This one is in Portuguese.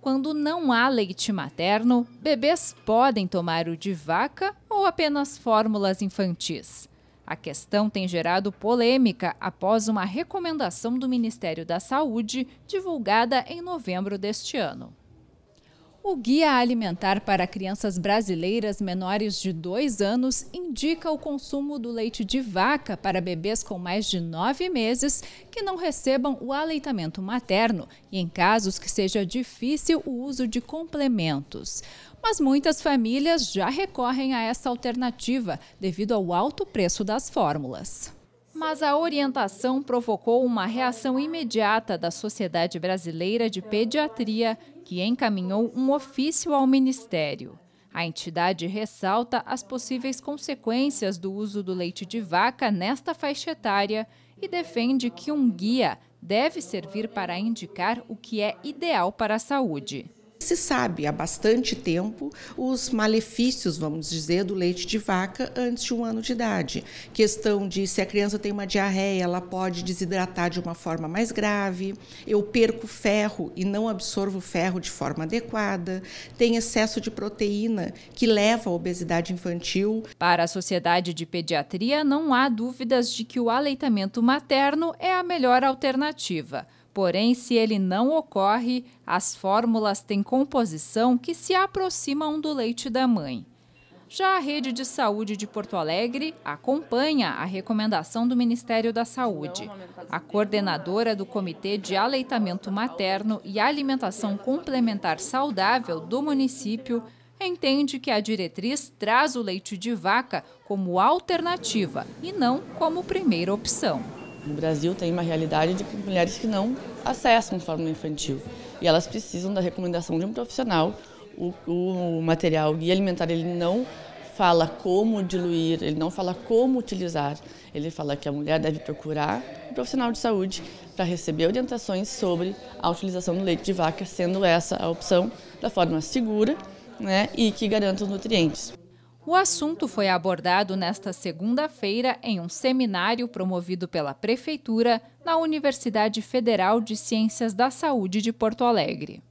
quando não há leite materno, bebês podem tomar o de vaca ou apenas fórmulas infantis. A questão tem gerado polêmica após uma recomendação do Ministério da Saúde divulgada em novembro deste ano. O Guia Alimentar para Crianças Brasileiras Menores de 2 anos indica o consumo do leite de vaca para bebês com mais de 9 meses que não recebam o aleitamento materno e em casos que seja difícil o uso de complementos. Mas muitas famílias já recorrem a essa alternativa devido ao alto preço das fórmulas. Mas a orientação provocou uma reação imediata da Sociedade Brasileira de Pediatria, que encaminhou um ofício ao Ministério. A entidade ressalta as possíveis consequências do uso do leite de vaca nesta faixa etária e defende que um guia deve servir para indicar o que é ideal para a saúde. Se sabe há bastante tempo os malefícios, vamos dizer, do leite de vaca antes de um ano de idade. Questão de se a criança tem uma diarreia, ela pode desidratar de uma forma mais grave, eu perco ferro e não absorvo ferro de forma adequada, tem excesso de proteína que leva à obesidade infantil. Para a Sociedade de Pediatria, não há dúvidas de que o aleitamento materno é a melhor alternativa. Porém, se ele não ocorre, as fórmulas têm composição que se aproximam do leite da mãe. Já a Rede de Saúde de Porto Alegre acompanha a recomendação do Ministério da Saúde. A coordenadora do Comitê de Aleitamento Materno e Alimentação Complementar Saudável do município entende que a diretriz traz o leite de vaca como alternativa e não como primeira opção. No Brasil tem uma realidade de mulheres que não acessam fórmula infantil e elas precisam da recomendação de um profissional. O, o material guia alimentar ele não fala como diluir, ele não fala como utilizar, ele fala que a mulher deve procurar um profissional de saúde para receber orientações sobre a utilização do leite de vaca, sendo essa a opção da forma segura né, e que garanta os nutrientes. O assunto foi abordado nesta segunda-feira em um seminário promovido pela Prefeitura na Universidade Federal de Ciências da Saúde de Porto Alegre.